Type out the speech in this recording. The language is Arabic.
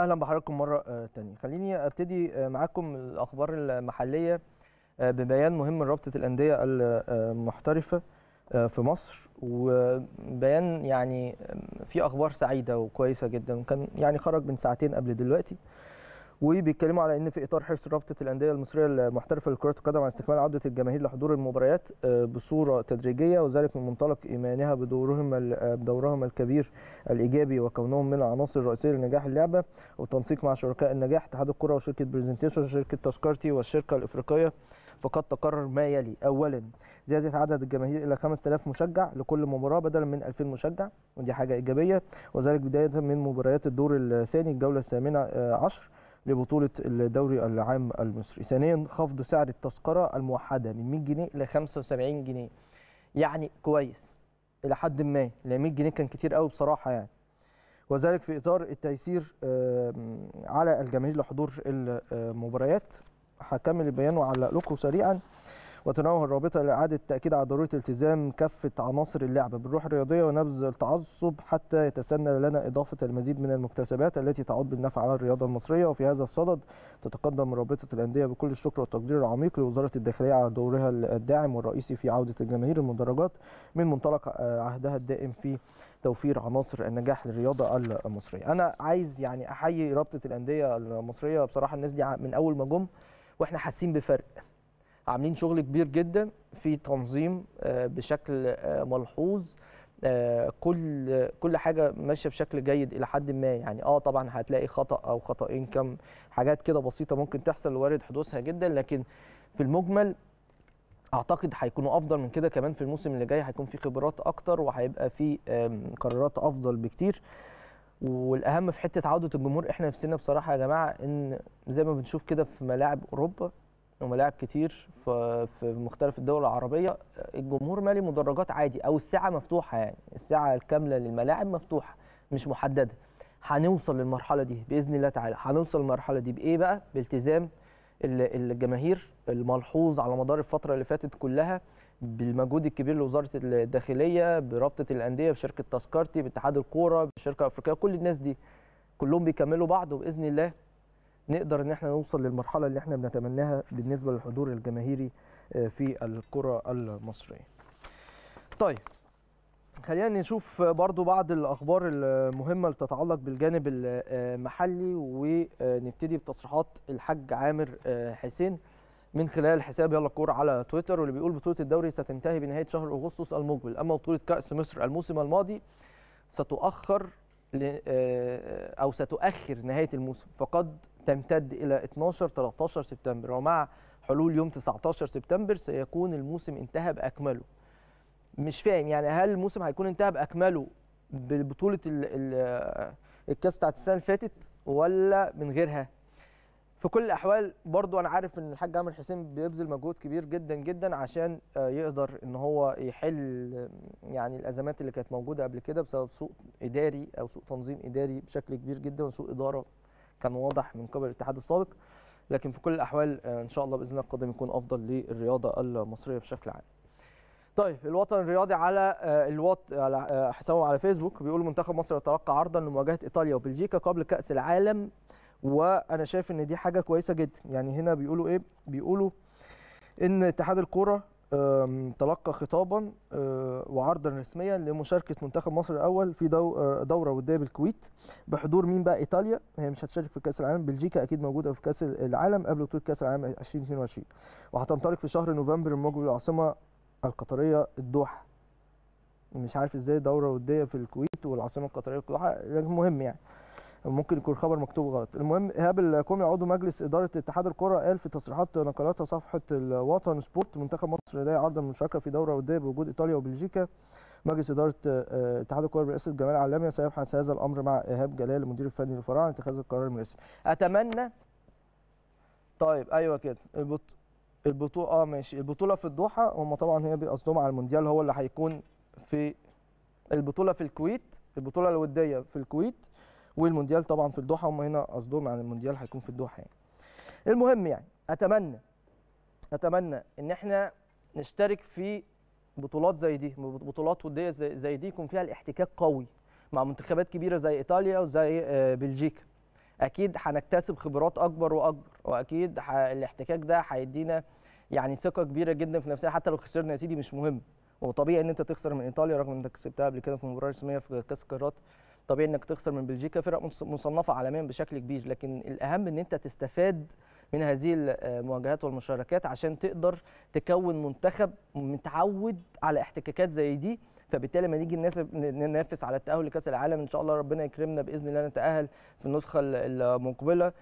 اهلا بحضراتكم مره آه، تانية خليني ابتدي آه، معاكم الاخبار المحليه آه، ببيان مهم لرابطه الانديه المحترفه في مصر وبيان يعني في اخبار سعيده وكويسه جدا كان يعني خرج من ساعتين قبل دلوقتي وبيتكلموا على ان في اطار حرص رابطه الانديه المصريه المحترفه لكره القدم على استكمال عوده الجماهير لحضور المباريات آه، بصوره تدريجيه وذلك من منطلق ايمانها بدورهم آه، بدورهم الكبير الايجابي وكونهم من العناصر الرئيسيه لنجاح اللعبه والتنسيق مع شركاء النجاح اتحاد الكره وشركه برزنتيشن وشركه تذكرتي والشركه الافريقيه فقد تقرر ما يلي اولا زياده عدد الجماهير الى 5000 مشجع لكل مباراه بدلا من 2000 مشجع ودي حاجه ايجابيه وذلك بدايه من مباريات الدور الثاني الجوله الثامنه آه، عشر لبطوله الدوري العام المصري ثانيا خفض سعر التذكره الموحده من 100 جنيه ل 75 جنيه يعني كويس الى حد ما ل 100 جنيه كان كتير قوي بصراحه يعني وذلك في اطار التيسير على الجماهير لحضور المباريات هكمل البيان وعلق لكم سريعا وتنوه الرابطه لاعاده التاكيد على ضروره التزام كافه عناصر اللعبه بالروح الرياضيه ونبذ التعصب حتى يتسنى لنا اضافه المزيد من المكتسبات التي تعود بالنفع على الرياضه المصريه وفي هذا الصدد تتقدم رابطه الانديه بكل الشكر والتقدير العميق لوزاره الداخليه على دورها الداعم والرئيسي في عوده الجماهير المدرجات من منطلق آه، عهدها الدائم في توفير عناصر النجاح للرياضه المصريه انا عايز يعني احيي رابطه الانديه المصريه بصراحه الناس دي من اول ما جم واحنا حاسين بفرق عاملين شغل كبير جدا في تنظيم آه، بشكل آه، ملحوظ آه، كل كل حاجه ماشيه بشكل جيد الى حد ما يعني اه طبعا هتلاقي خطا او خطأين كم حاجات كده بسيطه ممكن تحصل وارد حدوثها جدا لكن في المجمل اعتقد هيكونوا افضل من كده كمان في الموسم اللي جاي هيكون في خبرات اكتر وهيبقى في قرارات افضل بكتير والاهم في حته عوده الجمهور احنا نفسنا بصراحه يا جماعه ان زي ما بنشوف كده في ملاعب اوروبا وملاعب كتير في مختلف الدول العربيه الجمهور مالي مدرجات عادي او الساعه مفتوحه يعني الساعه الكامله للملاعب مفتوحه مش محدده هنوصل للمرحله دي باذن الله تعالى هنوصل للمرحله دي بايه بقى بالتزام الجماهير الملحوظ على مدار الفتره اللي فاتت كلها بالمجهود الكبير لوزاره الداخليه برابطه الانديه بشركه تذكرتي باتحاد الكوره بالشركه الافريقيه كل الناس دي كلهم بيكملوا بعض وباذن الله نقدر ان احنا نوصل للمرحله اللي احنا بنتمناها بالنسبه للحضور الجماهيري آه، في الكره المصريه. طيب خلينا نشوف برضو بعض الاخبار المهمه اللي تتعلق بالجانب آه، المحلي ونبتدي بتصريحات الحاج عامر آه، حسين من خلال حساب يلا كور على تويتر واللي بيقول بطوله الدوري ستنتهي بنهايه شهر اغسطس المقبل اما بطوله كاس مصر الموسم الماضي ستؤخر او ستؤخر نهايه الموسم فقد تمتد الى 12 13 سبتمبر ومع حلول يوم 19 سبتمبر سيكون الموسم انتهى باكمله مش فاهم يعني هل الموسم هيكون انتهى باكمله ببطوله الكاس بتاعت السنه اللي فاتت ولا من غيرها في كل الاحوال برضو انا عارف ان الحاج عامر حسين بيبذل مجهود كبير جدا جدا عشان آه، يقدر ان هو يحل آه، يعني الازمات اللي كانت موجوده قبل كده بسبب سوء اداري او سوء تنظيم اداري بشكل كبير جدا وسوء اداره كان واضح من قبل الاتحاد السابق لكن في كل الاحوال آه، ان شاء الله باذن الله القادم يكون افضل للرياضه المصريه بشكل عام. طيب الوطن الرياضي على آه، الوط على آه، حسابهم على فيسبوك بيقول منتخب مصر يتلقى عرضا لمواجهه ايطاليا وبلجيكا قبل كاس العالم وانا شايف ان دي حاجه كويسه جدا يعني هنا بيقولوا ايه بيقولوا ان اتحاد الكوره تلقى خطابا آه، وعرضا رسميا لمشاركه منتخب مصر الاول في آه، دوره وديه بالكويت بحضور مين بقى ايطاليا هي مش هتشارك في كاس العالم بلجيكا اكيد موجوده في كاس العالم قبل بطوله كاس العالم 2022 وهتنطلق في شهر نوفمبر الموجب للعاصمه القطريه الدوحه مش عارف ازاي دوره وديه في الكويت والعاصمه القطريه الدوحه مهم يعني ممكن يكون خبر مكتوب غلط المهم ايهاب الكومي عضو مجلس اداره اتحاد الكره قال في تصريحات نقلتها صفحه الوطن سبورت منتخب مصر لديه عرض المشاركه في دوره وديه بوجود ايطاليا وبلجيكا مجلس اداره آه، اتحاد الكره برئاسه جمال علامه سيبحث هذا الامر مع ايهاب جلال المدير الفني للفرع لاتخاذ اتخاذ القرار المناسب اتمنى طيب ايوه كده البط... البطوله اه ماشي البطوله في الدوحه هم طبعا هي بيقصدهم على المونديال هو اللي هيكون في البطوله في الكويت البطوله الوديه في الكويت والمونديال طبعا في الدوحه هم هنا قصدهم عن يعني المونديال هيكون في الدوحه يعني. المهم يعني اتمنى اتمنى ان احنا نشترك في بطولات زي دي بطولات وديه زي دي يكون فيها الاحتكاك قوي مع منتخبات كبيره زي ايطاليا وزي آه، بلجيكا اكيد هنكتسب خبرات اكبر واكبر واكيد الاحتكاك ده هيدينا يعني ثقه كبيره جدا في نفسنا حتى لو خسرنا يا سيدي مش مهم وطبيعي ان انت تخسر من ايطاليا رغم انك كسبتها قبل كده في مباراه رسميه في كاس القارات طبيعي انك تخسر من بلجيكا فرق مصنفه عالميا بشكل كبير لكن الاهم ان انت تستفاد من هذه المواجهات آه، والمشاركات عشان تقدر تكون منتخب متعود على احتكاكات زي دي فبالتالي لما نيجي ننافس على التاهل لكاس العالم ان شاء الله ربنا يكرمنا باذن الله نتاهل في النسخه المقبله